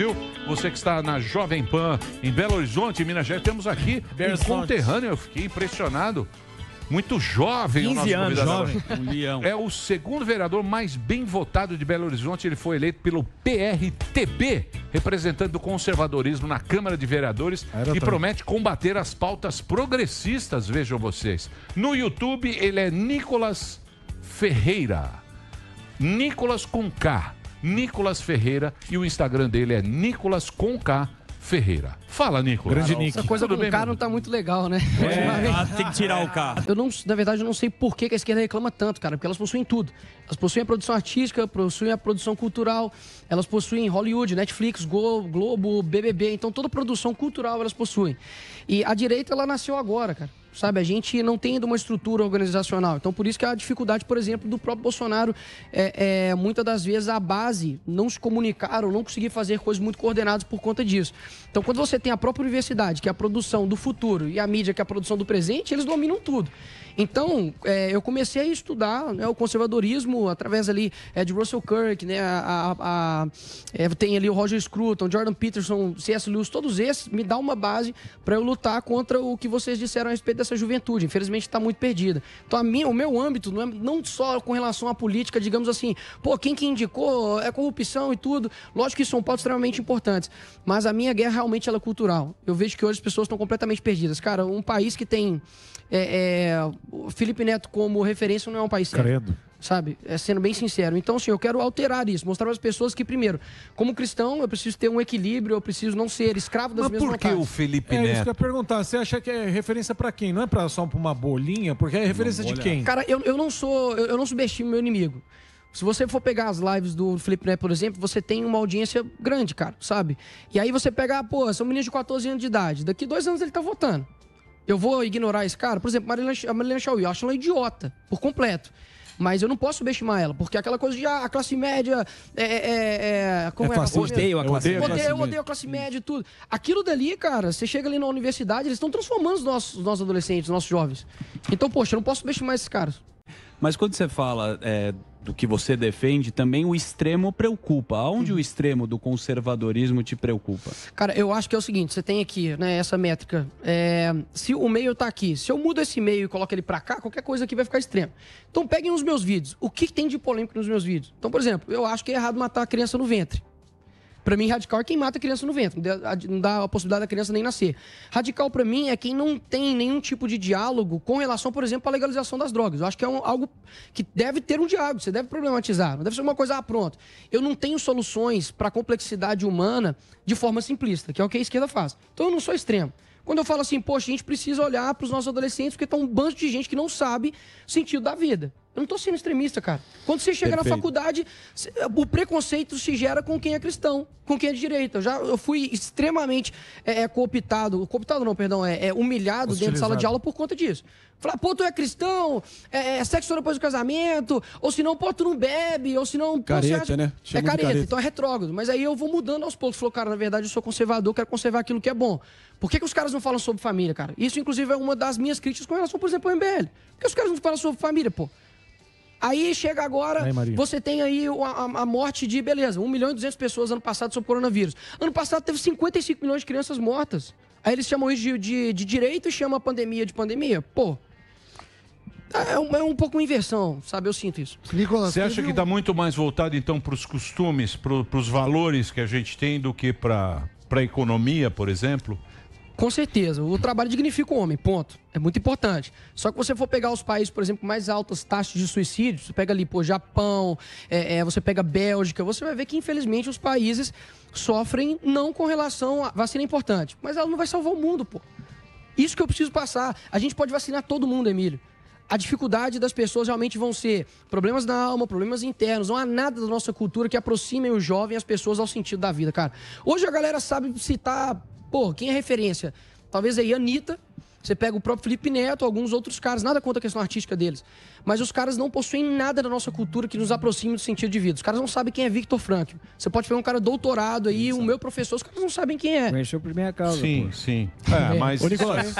viu? Você que está na Jovem Pan, em Belo Horizonte, Minas Gerais, temos aqui um conterrâneo, eu fiquei impressionado. Muito jovem, 15 o nosso anos, jovem. Um é o segundo vereador mais bem votado de Belo Horizonte. Ele foi eleito pelo PRTB, representante do conservadorismo na Câmara de Vereadores, Era e promete combater as pautas progressistas, vejam vocês. No YouTube, ele é Nicolas Ferreira. Nicolas com K. Nicolas Ferreira e o Instagram dele é Nicolas com K Ferreira. Fala, Nicolas. Grande Nick. Essa coisa Tudo com bem, K não tá muito legal, né? É, ah, tem que tirar o K. Eu não, na verdade, eu não sei por que a esquerda reclama tanto, cara, porque elas possuem tudo. Elas possuem a produção artística, possuem a produção cultural, elas possuem Hollywood, Netflix, Globo, BBB, então toda produção cultural elas possuem. E a direita, ela nasceu agora, cara sabe? A gente não tem uma estrutura organizacional. Então, por isso que a dificuldade, por exemplo, do próprio Bolsonaro é, é muitas das vezes a base não se comunicaram, não conseguir fazer coisas muito coordenadas por conta disso. Então, quando você tem a própria universidade, que é a produção do futuro, e a mídia, que é a produção do presente, eles dominam tudo. Então, é, eu comecei a estudar né, o conservadorismo através ali é, de Russell Kirk, né, a, a, a é, tem ali o Roger Scruton, Jordan Peterson, C.S. Lewis, todos esses me dá uma base para eu lutar contra o que vocês disseram a respeito dessa juventude. Infelizmente, está muito perdida. Então, a minha, o meu âmbito não é não só com relação à política, digamos assim, pô, quem que indicou é corrupção e tudo. Lógico que são pautas extremamente importantes, mas a minha guerra realmente ela é cultural. Eu vejo que hoje as pessoas estão completamente perdidas. Cara, um país que tem é, é, Felipe Neto como referência não é um país sério. Credo. Sabe? É, sendo bem sincero. Então, sim, eu quero alterar isso, mostrar para as pessoas que, primeiro, como cristão, eu preciso ter um equilíbrio, eu preciso não ser escravo das Mas minhas por vontades. que o Felipe Neto? É isso que eu ia perguntar. Você acha que é referência para quem? Não é pra só para uma bolinha? Porque é referência de quem? Cara, eu, eu não sou. Eu, eu não subestimo meu inimigo. Se você for pegar as lives do Felipe Neto, por exemplo, você tem uma audiência grande, cara, sabe? E aí você pega, ah, pô, são meninos de 14 anos de idade. Daqui dois anos ele tá votando. Eu vou ignorar esse cara? Por exemplo, Marilena, a Marilena Chauí, eu acho ela idiota, por completo. Mas eu não posso subestimar ela, porque é aquela coisa de ah, a classe média é. é, é, é como é, é classe, odeio a classe média. Odeio, eu odeio a classe média e tudo. Aquilo dali, cara, você chega ali na universidade, eles estão transformando os nossos, os nossos adolescentes, os nossos jovens. Então, poxa, eu não posso subestimar esses caras. Mas quando você fala é, do que você defende, também o extremo preocupa. Aonde hum. o uhum. extremo do conservadorismo te preocupa? Cara, eu acho que é o seguinte: você tem aqui, né, essa métrica. É, se o meio tá aqui, se eu mudo esse meio e coloco ele para cá, qualquer coisa aqui vai ficar extremo. Então peguem os meus vídeos. O que tem de polêmico nos meus vídeos? Então, por exemplo, eu acho que é errado matar a criança no ventre. Para mim, radical é quem mata a criança no ventre, não dá a possibilidade da criança nem nascer. Radical, para mim, é quem não tem nenhum tipo de diálogo com relação, por exemplo, à legalização das drogas. Eu acho que é um, algo que deve ter um diálogo, você deve problematizar. Não deve ser uma coisa, ah, pronto. Eu não tenho soluções para a complexidade humana de forma simplista, que é o que a esquerda faz. Então eu não sou extremo. Quando eu falo assim, poxa, a gente precisa olhar para os nossos adolescentes, porque está um bando de gente que não sabe sentido da vida. Eu não estou sendo extremista, cara. Quando você chega Perfeito. na faculdade, o preconceito se gera com quem é cristão, com quem é de direita. Eu, já, eu fui extremamente é, é cooptado, cooptado não, perdão, é, é humilhado dentro de sala de aula por conta disso. Falar, pô, tu é cristão, é, é, é sexo depois do casamento, ou senão, pô, tu não bebe, ou senão... Careta, acha... né? é careta, careta, então é retrógrado. Mas aí eu vou mudando aos poucos. Falou, cara, na verdade eu sou conservador, quero conservar aquilo que é bom. Por que, que os caras não falam sobre família, cara? Isso, inclusive, é uma das minhas críticas com relação, por exemplo, ao MBL. Por que os caras não falam sobre família, pô? Aí chega agora, aí, você tem aí a, a, a, morte de, beleza, 1 milhão e 200 pessoas ano passado sobre coronavírus. Ano passado teve 55 milhões de crianças mortas. Aí eles chamam isso de, de, de direito e chamam a pandemia de pandemia. Pô, é um, é um pouco uma inversão, sabe? Eu sinto isso. Nicolas, Você acha que está muito mais voltado, então, para os costumes, para os valores que a gente tem do que para a economia, por exemplo? Com certeza. O trabalho dignifica o homem, ponto. É muito importante. Só que você for pegar os países, por exemplo, com mais altas taxas de suicídio, você pega ali, pô, Japão, é, é, você pega Bélgica, você vai ver que, infelizmente, os países sofrem não com relação à vacina é importante. Mas ela não vai salvar o mundo, pô. Isso que eu preciso passar. A gente pode vacinar todo mundo, Emílio a dificuldade das pessoas realmente vão ser problemas na alma, problemas internos. Não há nada da nossa cultura que aproxime o jovem as pessoas ao sentido da vida, cara. Hoje a galera sabe citar Pô, quem é referência? Talvez aí a Anitta, você pega o próprio Felipe Neto, alguns outros caras, nada contra a questão artística deles mas os caras não possuem nada da nossa cultura que nos aproxime do sentido de vida. Os caras não sabem quem é Victor Frankl. Você pode pegar um cara doutorado aí, Exato. o meu professor, os caras não sabem quem é. Conheceu por minha causa. Sim, pô. sim. É, mas, Nicolas.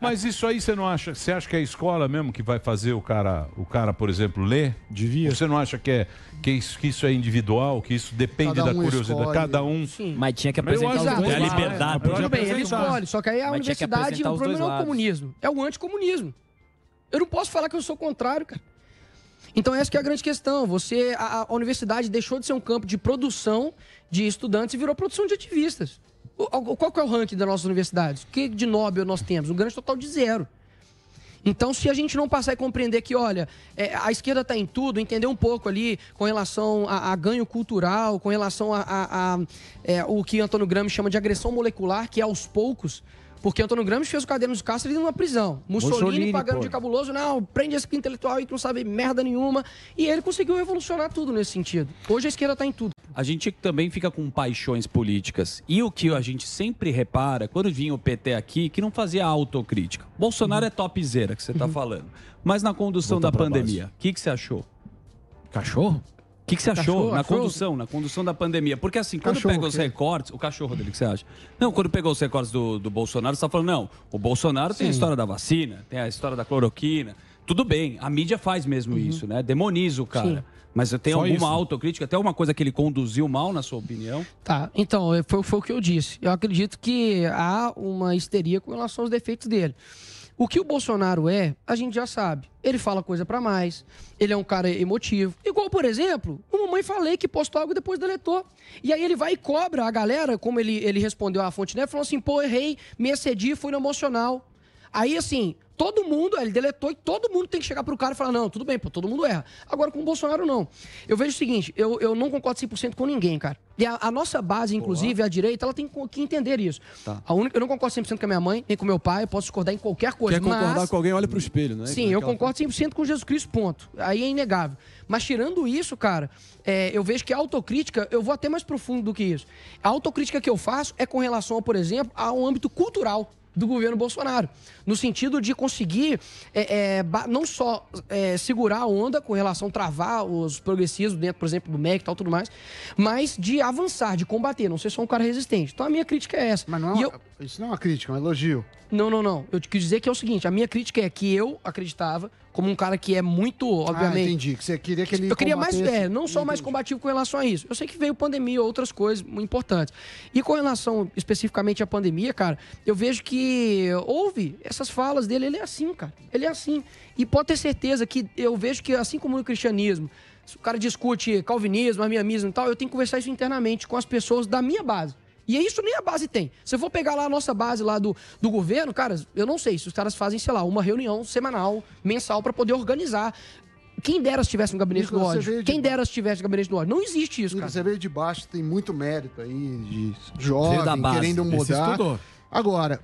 mas isso aí você não acha, você acha que é a escola mesmo que vai fazer o cara, o cara por exemplo, ler? Devia. Você não acha que, é, que, isso, que isso é individual, que isso depende um da curiosidade? de Cada um. Sim. Mas tinha que apresentar os É a liberdade. Tudo bem, é ele escolhe, só que aí é a mas universidade, o problema não é o comunismo, é o anticomunismo. Eu não posso falar que eu sou contrário, cara. Então essa é a grande questão. Você, a, a, universidade deixou de ser um campo de produção de estudantes e virou produção de ativistas. O, o, qual é o ranking das nossas universidades? O que de Nobel nós temos? Um grande total de zero. Então, se a gente não passar a compreender que, olha, é, a esquerda está em tudo, entender um pouco ali com relação a, a ganho cultural, com relação a, a é, o que Antônio Gramsci chama de agressão molecular, que é aos poucos, porque Antônio Gramsci fez o Cadernos de Castro numa prisão. Mussolini, Mussolini pagando pô. de cabuloso, não, prende esse intelectual aí que não sabe merda nenhuma. E ele conseguiu revolucionar tudo nesse sentido. Hoje a esquerda está em tudo. A gente também fica com paixões políticas. E o que a gente sempre repara, quando vinha o PT aqui, que não fazia autocrítica. Bolsonaro uhum. é topzera, que você está uhum. falando. Mas na condução Volta da pandemia, o que, que você achou? Cachorro? O que, que, você achou na achou? condução, na condução da pandemia? Porque assim, quando cachorro, pega os recortes, o cachorro dele, que você acha? Não, quando pegou os recortes do, do Bolsonaro, você está falando, não, o Bolsonaro Sim. tem a história da vacina, tem a história da cloroquina. Tudo bem, a mídia faz mesmo uhum. isso, né? Demoniza o cara. Sim. Mas eu tenho alguma isso. autocrítica, até alguma coisa que ele conduziu mal, na sua opinião? Tá, então, foi, foi o que eu disse. Eu acredito que há uma histeria com relação aos defeitos dele. O que o Bolsonaro é, a gente já sabe. Ele fala coisa para mais, ele é um cara emotivo. Igual, por exemplo, o Mamãe Falei que postou algo e depois deletou. E aí ele vai e cobra a galera, como ele, ele respondeu à fonte, né? Falou assim, pô, errei, me excedi, fui no emocional. Aí, assim, todo mundo, ele deletou e todo mundo tem que chegar pro cara e falar: não, tudo bem, pô, todo mundo erra. Agora com o Bolsonaro, não. Eu vejo o seguinte: eu, eu não concordo 100% com ninguém, cara. E a, a nossa base, inclusive, Boa. a direita, ela tem que entender isso. Tá. A única, eu não concordo 100% com a minha mãe, nem com meu pai, eu posso discordar em qualquer coisa. Quer mas... concordar com alguém, olha pro espelho, né? Sim, eu concordo 100% com Jesus Cristo, ponto. Aí é inegável. Mas tirando isso, cara, é, eu vejo que a autocrítica, eu vou até mais profundo do que isso. A autocrítica que eu faço é com relação, por exemplo, ao âmbito cultural do governo Bolsonaro, no sentido de conseguir é, é, não só é, segurar a onda com relação a travar os progressistas dentro, por exemplo, do MEC e tal, tudo mais, mas de avançar, de combater, não ser só um cara resistente. Então a minha crítica é essa. Mas não, é eu... Isso não é uma crítica, é um elogio. Não, não, não. Eu te quis dizer que é o seguinte: a minha crítica é que eu acreditava, como um cara que é muito, obviamente. Ah, entendi. Que você queria que ele. Eu queria mais, é, não só mais combativo com relação a isso. Eu sei que veio pandemia, outras coisas importantes. E com relação especificamente à pandemia, cara, eu vejo que houve essas falas dele. Ele é assim, cara. Ele é assim. E pode ter certeza que eu vejo que, assim como no cristianismo, se o cara discute calvinismo, arminianismo e tal, eu tenho que conversar isso internamente com as pessoas da minha base. E é isso nem a base tem. Se eu for pegar lá a nossa base lá do, do governo, cara, eu não sei se os caras fazem, sei lá, uma reunião semanal, mensal, para poder organizar. Quem dera se tivesse um gabinete do ódio. Quem dera se tivesse um gabinete do ódio. Não existe isso, Nico, cara. Você veio de baixo, tem muito mérito aí de jovem, base, querendo mudar. Agora,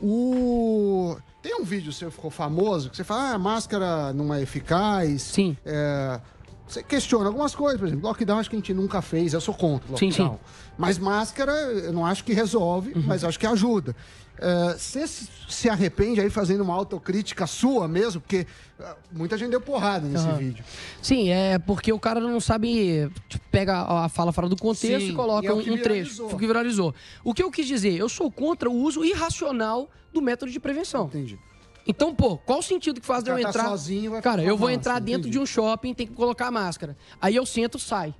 o... Tem um vídeo seu que ficou famoso, que você fala, ah, a máscara não é eficaz. Sim. É você questiona algumas coisas, por exemplo, lockdown acho que a gente nunca fez, eu sou contra lockdown. Sim, sim. Mas máscara, eu não acho que resolve, uhum. mas acho que ajuda. Eh, você uh, se arrepende aí fazendo uma autocrítica sua mesmo? Porque eh, muita gente deu porrada nesse uhum. vídeo. Sim, é porque o cara não sabe. Tipo, pega a fala fora do contexto sim, e coloca e é um, um trecho. O que viralizou. O que eu quis dizer? Eu sou contra o uso irracional do método de prevenção. Entendi. Então, pô, qual o sentido que faz de eu entrar? Tá sozinho, vai Cara, eu vou entrar dentro entendi. de um shopping, tem que colocar máscara. Aí eu sento, sai.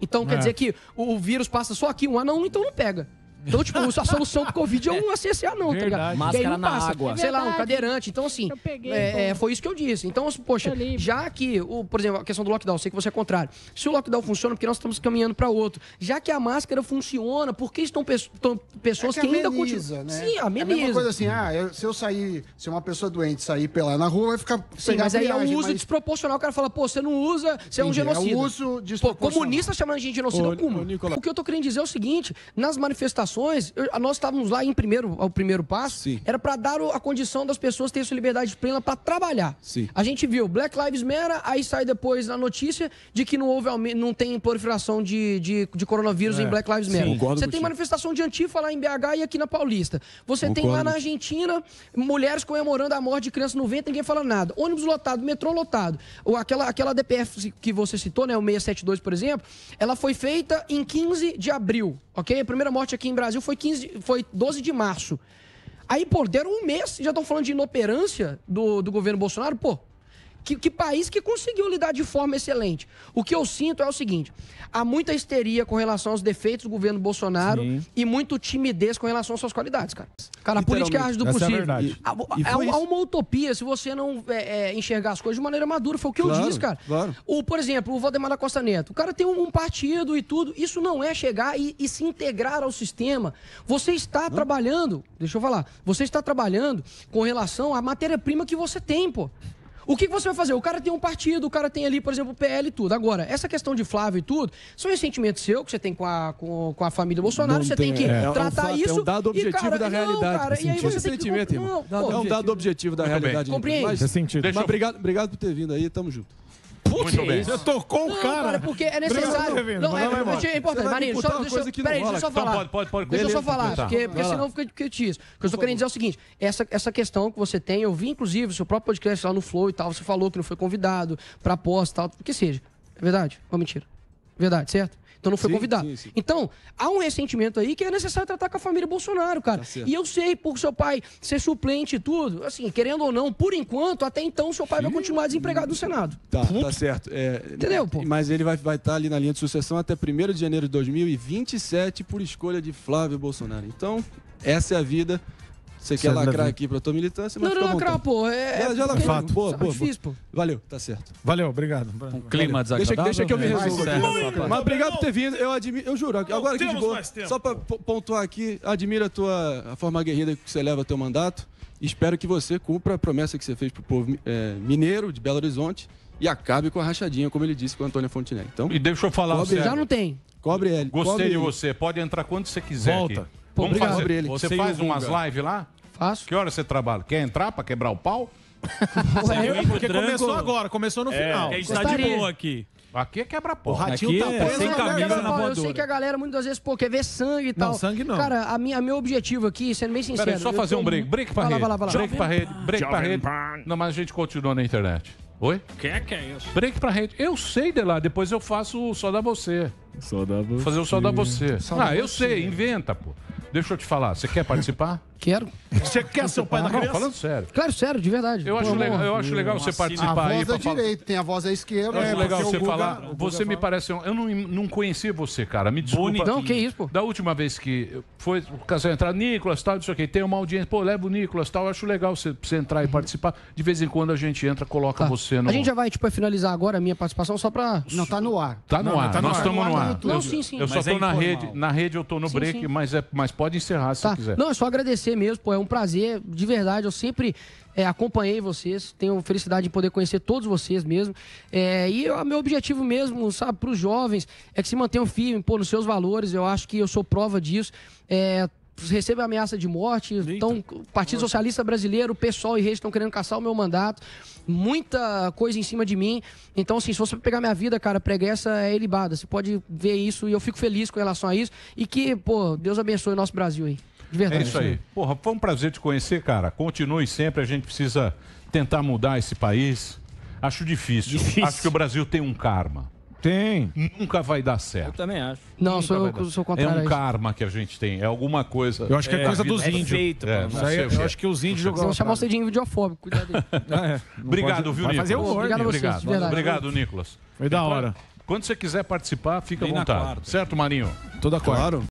Então é. quer dizer que o, o vírus passa só aqui, um anão, então não pega. Então, tipo, a solução do Covid é um CCA não, tá ligado? Máscara na passa, água. É sei lá, um cadeirante. Então, assim, é, é, foi isso que eu disse. Então, poxa, já que, o, por exemplo, a questão do lockdown, sei que você é contrário. Se o lockdown funciona, porque nós estamos caminhando para outro. Já que a máscara funciona, por que estão pessoas é que, que ainda continuam? Né? Sim, ameniza. É a mesma coisa assim, ah, eu, se eu sair, se uma pessoa doente sair pela na rua, vai ficar sem Sim, mas aí é um uso mas... desproporcional. O cara fala, pô, você não usa, você é um é genocida. É um uso desproporcional. Pô, comunista chamando a gente de genocida, como? o que eu tô querendo dizer é o seguinte, nas manifestações ações, eu, nós estávamos lá em primeiro, ao primeiro passo, Sim. era para dar a condição das pessoas terem sua liberdade plena para trabalhar. Sim. A gente viu Black Lives Matter, aí sai depois na notícia de que não houve não tem proliferação de, de, de coronavírus é. em Black Lives Matter. Sim, Você tem contigo. manifestação de antifa lá em BH e aqui na Paulista. Você concordo. tem lá na Argentina mulheres comemorando a morte de crianças no vento, ninguém fala nada. Ônibus lotado, metrô lotado. Ou aquela, aquela DPF que você citou, né, o 672, por exemplo, ela foi feita em 15 de abril, ok? A primeira morte aqui em Brasília Brasil foi, 15, foi 12 de março. Aí, pô, deram um mês e já estão falando de inoperância do, do governo Bolsonaro. Pô, que, que país que conseguiu lidar de forma excelente? O que eu sinto é o seguinte: há muita histeria com relação aos defeitos do governo Bolsonaro Sim. e muito timidez com relação às suas qualidades, cara. Cara, a política é a arte do possível. É verdade. há, há uma utopia se você não é, é, enxergar as coisas de maneira madura. Foi o que claro, eu disse, cara. Claro. O, por exemplo, o Valdemar da Costa Neto. O cara tem um, um partido e tudo. Isso não é chegar e, e se integrar ao sistema. Você está trabalhando, deixa eu falar, você está trabalhando com relação à matéria-prima que você tem, pô. O que, você vai fazer? O cara tem um partido, o cara tem ali, por exemplo, o PL e tudo. Agora, essa questão de Flávio e tudo, são ressentimentos é seu que você tem com a, com, com a família Bolsonaro, não você tem, que é, tratar é um fato, isso. É um dado objetivo cara, da não, realidade. Cara, e não, é um dado objetivo da realidade. Compreende. Mas, mas, mas obrigado, obrigado por ter vindo aí, tamo junto. Muito bem. Você tocou o cara. cara é porque é necessário. não, é, não, é, é importante. Marinho, só, deixa, eu, peraí, deixa eu só então falar. Então, pode, pode, Deixa eu só falar, porque, porque senão fica critiz. O que eu estou querendo dizer é o seguinte: essa, essa questão que você tem, eu vi inclusive o seu próprio podcast lá no Flow e tal, você falou que não foi convidado para aposta e tal, o que seja. É verdade ou mentira? Verdade, certo? Então não foi sim, convidado. Sim, sim. Então, há um ressentimento aí que é necessário tratar com a família Bolsonaro, cara. Tá e eu sei, por seu pai ser suplente e tudo, assim, querendo ou não, por enquanto, até então, seu pai vai continuar desempregado no Senado. Tá, Puta. tá certo. É, Entendeu, pô? Mas ele vai estar vai tá ali na linha de sucessão até 1 de janeiro de 2027 por escolha de Flávio Bolsonaro. Então, essa é a vida você quer lacrar aqui pra tua militância, mas. Não, não, lacrar, pô. É, já, já lacrou. Fato. Boa, boa, difícil, pô. Valeu, tá certo. Valeu, obrigado. Um clima desagradável. Deixa, né? que eu me resolvo. Mas obrigado por ter vindo. Eu admiro, eu juro. Agora que de boa. Só pra pontuar aqui, admira a tua a forma guerreira que você leva teu mandato. Espero que você cumpra a promessa que você fez pro povo é, mineiro de Belo Horizonte e acabe com a rachadinha, como ele disse com o Antônio Fontenelle. Então, e deixa eu falar cobre, Já não tem. Cobre ele. Gostei cobre de ele. você. Pode entrar quando você quiser. Volta. Aqui. Pô, Vamos obrigado. fazer. Ele. Você, você faz umas lives lá? Faço. Que hora você trabalha? Quer entrar para quebrar o pau? Ué, porque começou agora, começou no é, final. A gente está de boa aqui. Aqui é quebra-pau. O ratinho aqui tá é, sem camisa na voadora. Eu sei que a galera muitas vezes, pô, quer ver sangue e tal. Não, sangue não. Cara, a minha, meu objetivo aqui, sendo bem sincero... Peraí, só fazer um break. Break pra vai rede. Lá, vai lá, vai break pra rede. Break pra rede. Não, mas a gente continua na internet. Oi? Quer é que é isso? Break pra rede. Eu sei, de lá. depois eu faço o Só da Você. Só da Você. Fazer o Só da Você. Só ah, eu você. sei, inventa, pô. Deixa eu te falar, você quer participar? Quero. Você quer ser o pai da ah, criança? Não, falando sério. Claro, sério, de verdade. Eu, Pô, acho, legal, eu acho legal você participar aí. A voz é direita, tem a voz à esquerda. Eu acho é, legal você Guga, falar. Você me parece... Um... Eu não, não conhecia você, cara. Me desculpa. Bonitinho. Não, que isso, pô. Da última vez que foi o casal entrar, Nicolas, tal, isso aqui, tem uma audiência. Pô, leva o Nicolas, tal. Eu acho legal você, você entrar e uhum. participar. De vez em quando a gente entra, coloca tá. você no... A gente já vai, tipo, finalizar agora a minha participação só pra... Não, tá no ar. Tá no não, ar. Tá Nós estamos no ar. Não, sim, sim. Eu só tô é na rede. Na rede eu tô no break, é, mas pode encerrar se tá. quiser. Não, é só agradecer mesmo, pô, é um prazer, de verdade, eu sempre é, acompanhei vocês, tenho felicidade de poder conhecer todos vocês mesmo. É, e o meu objetivo mesmo, sabe, para os jovens, é que se mantenham firmes, pô, nos seus valores, eu acho que eu sou prova disso. É, recebe ameaça de morte. Então, Partido Nossa. Socialista Brasileiro, PSOL e Rede estão querendo caçar o meu mandato. Muita coisa em cima de mim. Então, assim, se você pegar minha vida, cara, essa é ilibada. Você pode ver isso e eu fico feliz com relação a isso. E que, pô, Deus abençoe o nosso Brasil aí. De verdade. É isso aí. Porra, foi um prazer te conhecer, cara. Continue sempre, a gente precisa tentar mudar esse país. Acho difícil. difícil. Acho que o Brasil tem um karma. Tem. Nunca vai dar certo. Eu também acho. Não, sou, eu, sou contrário. É um karma que a gente tem, é alguma coisa. Eu acho que é, é coisa dos é índios. Feito, é, não sei, né? eu, acho que os índios jogaram. Vamos chamar você de invidiofóbico, cuidado aí. É, Obrigado, pode, viu, Nicolas? Fazer um Obrigado, né? vocês, Obrigado. Obrigado, Nicolas. Foi da então, hora. Quando você quiser participar, fica à vontade. Certo, Marinho? Toda quarta. Claro.